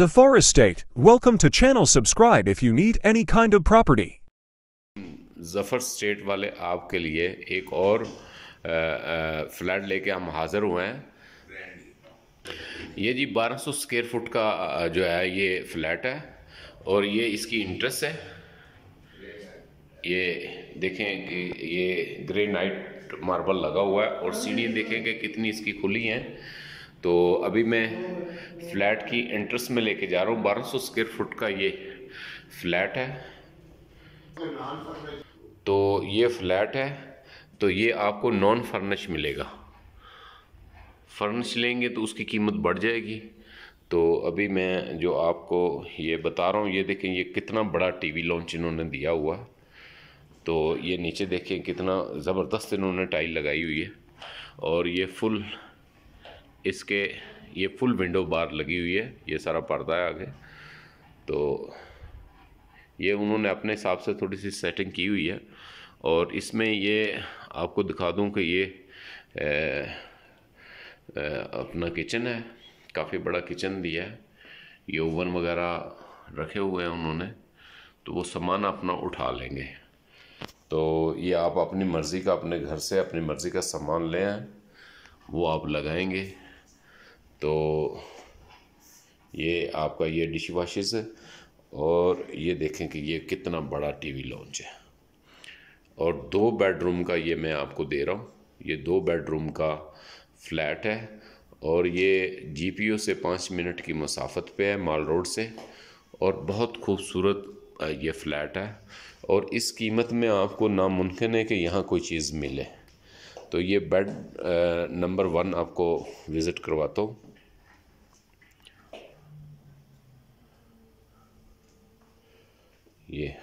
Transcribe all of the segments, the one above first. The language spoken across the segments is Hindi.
Zafar Estate. Welcome to channel. Subscribe if you need any kind of property. Zafar state वाले आपके लिए एक और फ्लैट लेके हम हाज़िर हुए हैं ये जी 1200 स्क्वायर फुट का जो है ये फ्लैट है और ये इसकी इंटरेस्ट है ये देखें कि ये ग्रेनाइट मार्बल लगा हुआ है और सीढ़ी देखें कि कितनी इसकी खुली हैं तो अभी मैं फ्लैट की एंट्रेंस में लेके जा रहा हूँ 1200 स्क्वेयर फुट का ये फ्लैट है तो ये फ्लैट है तो ये आपको नॉन फर्निश मिलेगा फर्निश लेंगे तो उसकी कीमत बढ़ जाएगी तो अभी मैं जो आपको ये बता रहा हूँ ये देखें ये कितना बड़ा टीवी लॉन्च इन्होंने दिया हुआ तो ये नीचे देखें कितना ज़बरदस्त इन्होंने टाइल लगाई हुई है और ये फुल इसके ये फुल विंडो बार लगी हुई है ये सारा पर्दा है आगे तो ये उन्होंने अपने हिसाब से थोड़ी सी सेटिंग की हुई है और इसमें ये आपको दिखा दूं कि ये ए, ए, अपना किचन है काफ़ी बड़ा किचन दिया है ये ओवन वगैरह रखे हुए हैं उन्होंने तो वो सामान अपना उठा लेंगे तो ये आप अपनी मर्ज़ी का अपने घर से अपनी मर्ज़ी का सामान ले आएँ वो आप लगाएंगे तो ये आपका ये डिश वाशेज़ है और ये देखें कि ये कितना बड़ा टीवी लॉन्च है और दो बेडरूम का ये मैं आपको दे रहा हूँ ये दो बेडरूम का फ्लैट है और ये जीपीओ से पाँच मिनट की मसाफत पे है माल रोड से और बहुत खूबसूरत ये फ्लैट है और इस कीमत में आपको नामुमकिन है कि यहाँ कोई चीज़ मिले तो ये बेड नंबर वन आपको विज़िट करवाता हूँ ये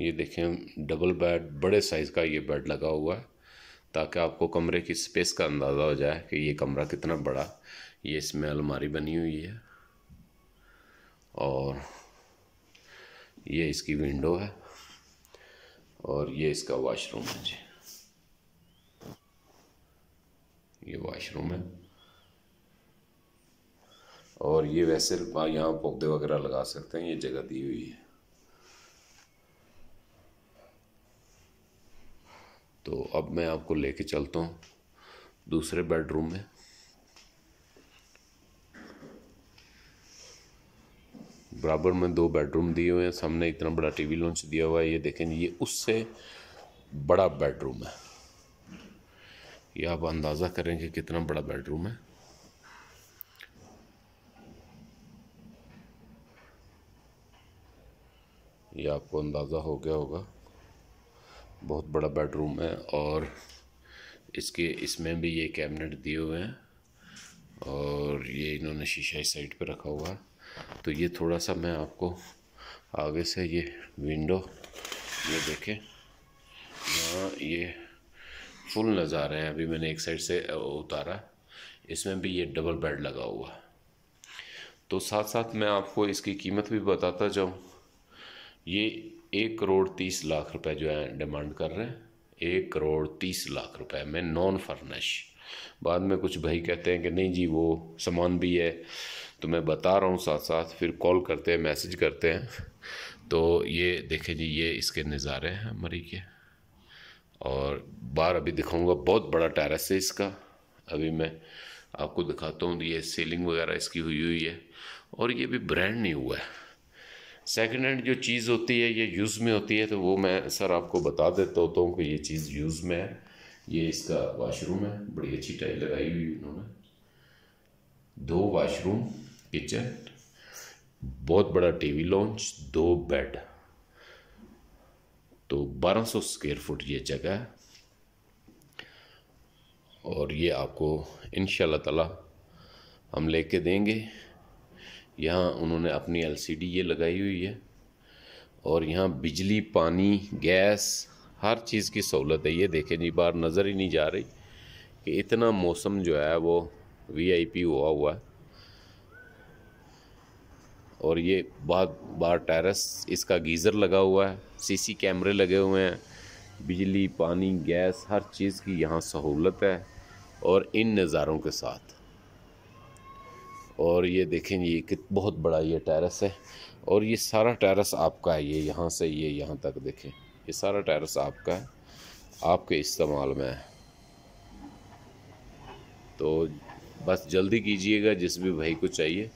ये देखें डबल बेड बड़े साइज़ का ये बेड लगा हुआ है ताकि आपको कमरे की स्पेस का अंदाज़ा हो जाए कि ये कमरा कितना बड़ा ये इसमें अलमारी बनी हुई है और ये इसकी विंडो है और ये इसका वॉशरूम है जी वॉशरूम है और ये वैसे यहाँ पौधे वगैरह लगा सकते हैं ये जगह दी हुई है तो अब मैं आपको लेके चलता हूँ दूसरे बेडरूम में बराबर में दो बेडरूम दिए हुए हैं सामने इतना बड़ा टीवी लॉन्च दिया हुआ है ये देखें ये उससे बड़ा बेडरूम है ये आप अंदाज़ा करें कि कितना बड़ा बेडरूम है ये आपको अंदाज़ा हो गया होगा बहुत बड़ा बेडरूम है और इसके इसमें भी ये कैबिनेट दिए हुए हैं और ये इन्होंने शीशा इस साइड पे रखा हुआ है तो ये थोड़ा सा मैं आपको आगे से ये विंडो ये देखें यहाँ ये फुल नज़ारे हैं अभी मैंने एक साइड से उतारा इसमें भी ये डबल बेड लगा हुआ है तो साथ साथ मैं आपको इसकी कीमत भी बताता जाऊँ ये एक करोड़ तीस लाख रुपए जो है डिमांड कर रहे हैं एक करोड़ तीस लाख रुपए में नॉन फर्निश बाद में कुछ भाई कहते हैं कि नहीं जी वो सामान भी है तो मैं बता रहा हूँ साथ साथ फिर कॉल करते हैं मैसेज करते हैं तो ये देखें जी ये इसके नज़ारे हैं मरी के और बाहर अभी दिखाऊंगा बहुत बड़ा टेरेस है इसका अभी मैं आपको दिखाता हूँ ये सीलिंग वगैरह इसकी हुई हुई है और ये भी ब्रांड नहीं हुआ है सेकेंड हैंड जो चीज़ होती है ये यूज़ में होती है तो वो मैं सर आपको बता देता होता हूँ कि ये चीज़ यूज़ में है ये इसका वाशरूम है बड़ी अच्छी टाइल लगाई हुई उन्होंने दो वाशरूम किचन बहुत बड़ा टीवी लॉन्च दो बेड तो 1200 स्क्वेयर फुट ये जगह है और ये आपको इन ताला हम ले के देंगे यहाँ उन्होंने अपनी एलसीडी ये लगाई हुई है और यहाँ बिजली पानी गैस हर चीज़ की सहूलत है ये देखें जी बाहर नज़र ही नहीं जा रही कि इतना मौसम जो है वो वीआईपी हुआ हुआ है और ये बाहर बाहर टेरेस इसका गीज़र लगा हुआ है सीसी कैमरे लगे हुए हैं बिजली पानी गैस हर चीज़ की यहाँ सहूलत है और इन नज़ारों के साथ और ये देखें ये कित बहुत बड़ा ये टेरेस है और ये सारा टेरेस आपका है ये यहाँ से ये यहाँ तक देखें ये सारा टेरेस आपका है आपके इस्तेमाल में है तो बस जल्दी कीजिएगा जिस भी भाई को चाहिए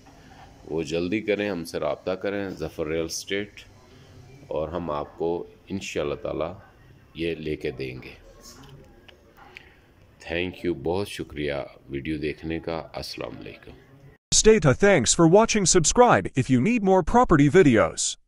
वो जल्दी करें हमसे रबता करें ज़फ़र रियल स्टेट और हम आपको इन ताला ये लेके देंगे थैंक यू बहुत शुक्रिया वीडियो देखने का असलकम state thanks for watching subscribe if you need more property videos